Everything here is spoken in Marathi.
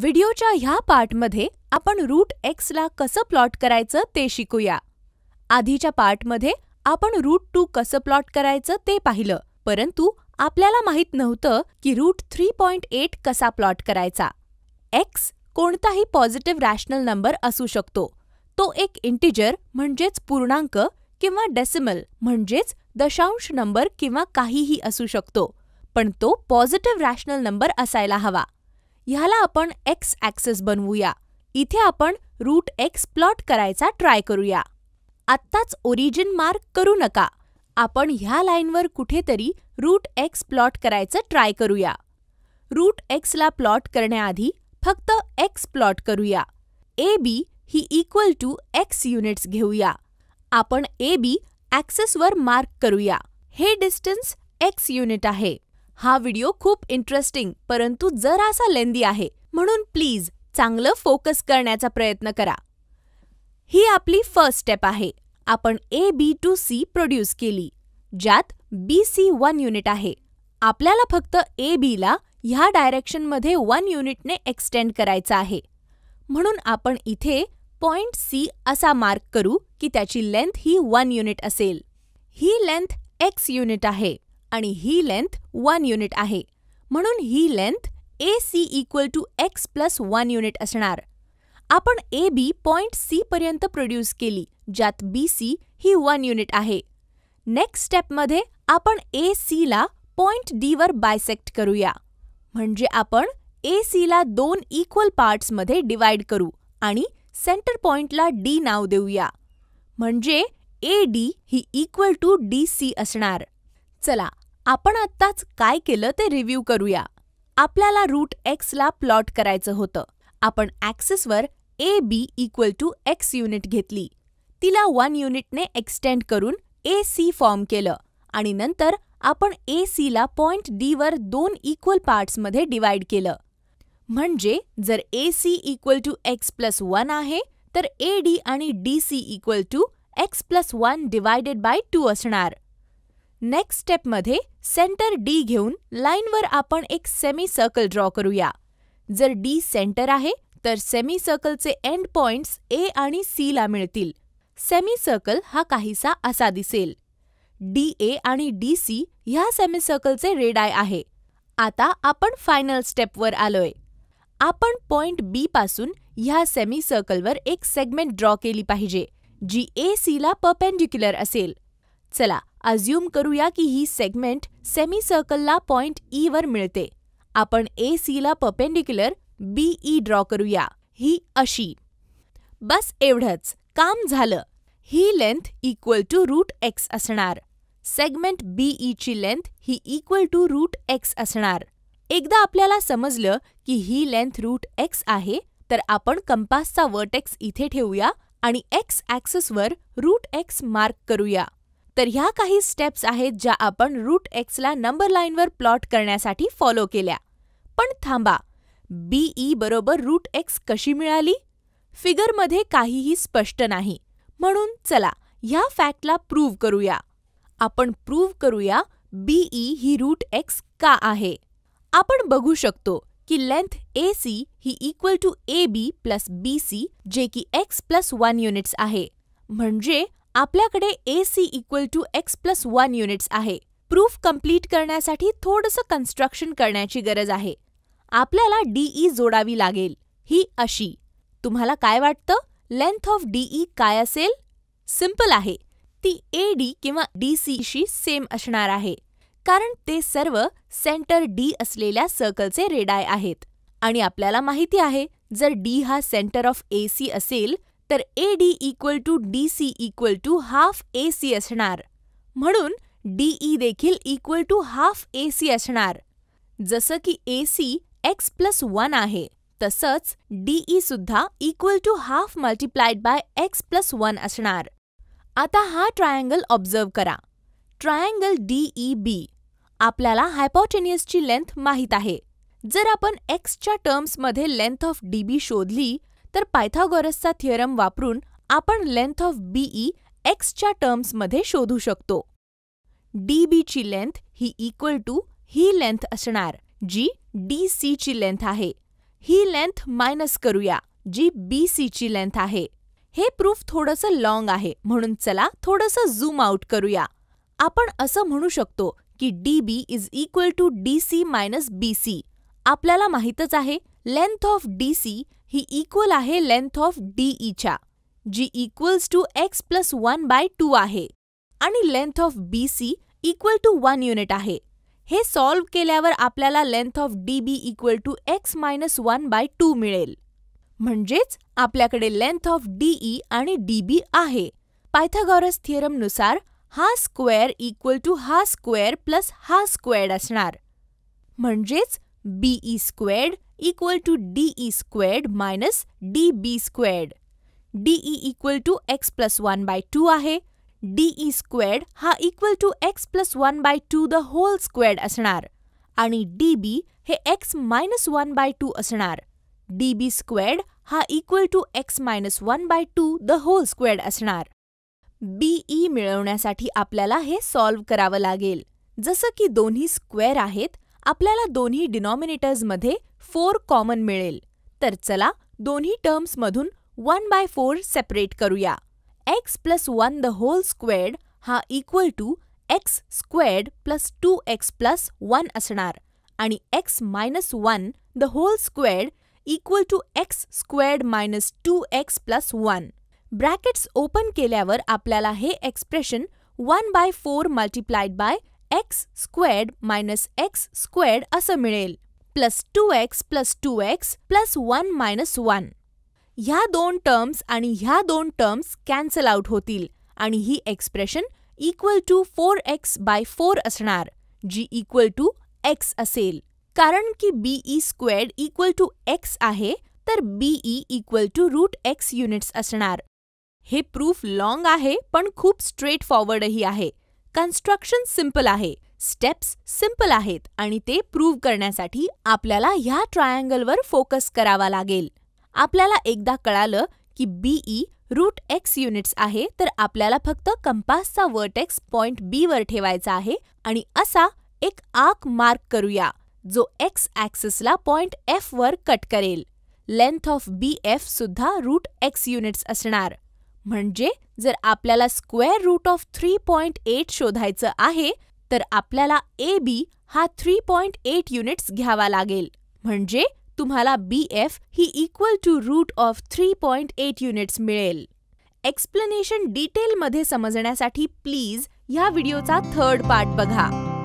व्हिडिओच्या ह्या पार्टमध्ये आपण रूट एक्सला कसं प्लॉट करायचं ते शिकूया आधीच्या पार्टमध्ये आपण रूट टू कसं प्लॉट करायचं ते पाहिलं परंतु आपल्याला माहीत नव्हतं की रूट थ्री पॉइंट एट कसा प्लॉट करायचा एक्स कोणताही पॉझिटिव्ह रॅशनल नंबर असू शकतो तो एक इंटिजर म्हणजेच पूर्णांक किंवा डेसिमल म्हणजेच दशांश नंबर किंवा काहीही असू शकतो पण तो पॉझिटिव्ह रॅशनल नंबर असायला हवा ह्याला आपण एक्स ॲक्सेस बनवूया इथे आपण रूट एक्स प्लॉट करायचा ट्राय करूया आत्ताच ओरिजिन मार्क करू नका आपण ह्या लाईनवर कुठेतरी रूट एक्स प्लॉट करायचं ट्राय करूया रूट एक्सला प्लॉट करण्याआधी फक्त एक्स प्लॉट करूया ए बी ही इक्वल टू एक्स युनिट्स घेऊया आपण ए बी ॲक्सेसवर मार्क करूया हे डिस्टन्स एक्स युनिट आहे हा व्हिडिओ खूप इंटरेस्टिंग परंतु जरासा लेंदी आहे म्हणून प्लीज चांगलं फोकस करण्याचा प्रयत्न करा ही आपली फर्स्ट स्टेप आहे आपण A B to C produce केली ज्यात बी सी वन युनिट आहे आपल्याला फक्त ए बीला ह्या डायरेक्शनमध्ये वन युनिटने एक्सटेंड करायचं आहे म्हणून आपण इथे पॉइंट सी असा मार्क करू की त्याची लेंथ ही वन युनिट असेल ही लेंथ एक्स युनिट आहे आणि ही लेंथ वन युनिट आहे म्हणून ही length A C equal to X plus one unit असणार आपण ए बी पॉइंट सी पर्यंत प्रोड्यूस केली ज्यात बी सी ही वन युनिट आहे नेक्स्ट स्टेपमध्ये आपण ए सीला पॉइंट डीवर बायसेक्ट करूया म्हणजे आपण ए सीला दोन इक्वल पार्ट्समध्ये डिवाइड करू आणि सेंटर पॉइंटला डी नाव देऊया म्हणजे ए डी ही इक्वल टू डी सी असणार चला आपण आत्ताच काय केलं ते रिव्ह्यू करूया आपल्याला रूट एक्सला प्लॉट करायचं होतं आपण ॲक्सेसवर A B equal to X unit घेतली तिला वन युनिटने एक्सटेंड करून ए सी फॉर्म केलं आणि नंतर आपण ए सीला पॉइंट डीवर दोन इक्वल पार्ट्समध्ये डिवाइड केलं म्हणजे जर A C equal to X plus one आहे तर ए डी आणि D C equal to X plus one divided by two असणार नेक्स्ट स्टेपमध्ये सेंटर डी घेऊन लाईनवर आपण एक सेमी सर्कल ड्रॉ करूया जर डी सेंटर आहे तर सेमी सर्कलचे एंड पॉइंट्स ए आणि सी ला मिळतील सेमी सर्कल हा काहीसा असा दिसेल डी ए आणि डी सी ह्या सेमी सर्कलचे रेड आहे आता आपण फायनल स्टेपवर आलोय आपण पॉइंट बी पासून ह्या सेमी सर्कलवर एक सेगमेंट ड्रॉ केली पाहिजे जी ए सी ला परपेंडिक्युलर असेल चला अज्युम करूया की ही सेगमेंट सेमी सर्कलला पॉइंट ई वर मिळते आपण ए सीला पपेंडिक्युलर बी ई ड्रॉ करूया ही अशी बस एवढंच काम झालं ही length equal to root X असणार सेगमेंट बी e ची लेंथ ही इक्वल टू रूट एक्स असणार एकदा आपल्याला समजलं की ही लेंथ रूट एक्स आहे तर आपण कंपासचा वर्टेक्स इथे ठेवूया आणि एक्स ॲक्सेसवर रूट एक्स मार्क करूया तर ह्या काही स्टेप्स आहेत ज्या आपण रूट एक्सला नंबर लाईनवर प्लॉट करण्यासाठी फॉलो केल्या पण थांबा बीई e बरोबर रूट एक्स कशी मिळाली फिगरमध्ये काहीही स्पष्ट नाही म्हणून चला ह्या फॅक्टला प्रूव्ह करूया आपण प्रूव्ह करूया बीई e ही रूट एक्स का आहे आपण बघू शकतो की लेंथ ए सी ही equal to A B plus B C जे की एक्स प्लस वन युनिट्स आहे म्हणजे आपल्याकडे A C equal to X plus one units आहे प्रूफ कंप्लीट करण्यासाठी थोडंसं कन्स्ट्रक्शन करण्याची गरज आहे आपल्याला डीई e जोडावी लागेल ही अशी तुम्हाला काय वाटतं लेंथ ऑफ डीई काय असेल सिम्पल आहे ती ए डी किंवा डी शी सेम असणार आहे कारण ते सर्व सेंटर डी असलेल्या सर्कलचे रेडाय आहेत आणि आपल्याला माहिती आहे जर डी हा सेंटर ऑफ ए सी असेल तर A D equal to D C equal to half A C असणार म्हणून डीई e देखील equal to half A C असणार जसं की A C X plus one आहे तसंच डीई e सुद्धा equal to half multiplied by X plus one असणार आता हा ट्रायंगल ऑब्झर्व करा ट्रायंगल डीई बी आपल्याला हायपॉटेनियसची लेंथ माहीत आहे जर आपण एक्सच्या टर्म्समध्ये लेंथ ऑफ डी बी शोधली तर पायथागोरसचा थिअरम वापरून आपण लेंथ ऑफ बीई एक्सच्या टर्म्समध्ये शोधू शकतो डी बीची लेंथ ही इक्वल टू ही लेंथ असणार जी डी सीची लेंथ आहे ही लेंथ मायनस करूया जी बी सीची लेंथ आहे हे प्रूफ थोडंसं लॉंग आहे म्हणून चला थोडंसं झूम आउट करूया आपण असं म्हणू शकतो की D B is equal to D C minus B C आपल्याला माहीतच आहे लेंथ ऑफ डी सी ही इक्वल आहे लेंथ ऑफ डी ईच्या जी equals to X plus one by two आहे आणि length of B C equal to one unit आहे हे सॉल्व्ह केल्यावर आपल्याला length of D B equal to X minus one by two मिळेल म्हणजेच आपल्याकडे लेंथ ऑफ डीई आणि डी बी आहे पायथागॉरस थिअरमनुसार हा स्क्वेअर इक्वल टू हा स्क्वेअर प्लस हा स्क्वेअर्ड असणार म्हणजेच BE squared equal to dE squared minus DB squared. DE equal to X plus one by two आहे डीई स्क्वेअर्ड e हा equal to X plus one by two the whole squared असणार आणि डी बी हे X minus one by two असणार डी बी स्क्वेअर्ड हा equal to X minus one by two the whole squared असणार बीई e मिळवण्यासाठी आपल्याला हे सॉल्व्ह करावं लागेल जसं की दोन्ही स्क्वेअर आहेत आपल्याला दोन्ही डिनॉमिनेटर्समध्ये फोर कॉमन मिळेल तर चला दोन्ही टर्म्समधून वन बाय फोर सेपरेट करूया X plus one the whole squared हा equal to X squared plus two X plus one असणार आणि X minus one the whole squared equal to X squared minus two X plus one brackets open केल्यावर आपल्याला हे expression one by four multiplied by X squared minus X squared असं मिळेल plus two X plus two X plus one minus one ह्या दोन टर्म्स आणि ह्या दोन टर्म्स कॅन्सल आउट होतील आणि ही expression equal to four x by four असणार जी इक्वल टू एक्स असेल कारण की BE squared equal to x आहे तर BE equal to root x units असणार हे प्रूफ लॉंग आहे पण खूप स्ट्रेट फॉरवर्डही आहे कन्स्ट्रक्शन सिम्पल आहे स्टेप्स सिम्पल आहेत आणि ते प्रूव्ह करण्यासाठी आपल्याला ह्या ट्रायंगलवर फोकस करावा लागेल आपल्याला एकदा कळालं की बीई रूट एक्स युनिट्स आहे तर आपल्याला फक्त कंपासचा वर्टेक्स पॉइंट बी वर ठेवायचा आहे आणि असा एक आक मार्क करूया जो एक्स ऍक्सिसला पॉइंट एफ वर कट करेल लेंथ ऑफ बी एफ सुद्धा रूट एक्स युनिट्स असणार म्हणजे जर आपल्याला square root of three point eight शोधायचं आहे तर आपल्याला ए बी हा थ्री पॉइंट एट युनिट्स घ्यावा लागेल म्हणजे तुम्हाला बी एफ ही equal to root of three point eight units मिळेल डिटेल डिटेलमध्ये समजण्यासाठी प्लीज ह्या व्हिडिओचा थर्ड पार्ट बघा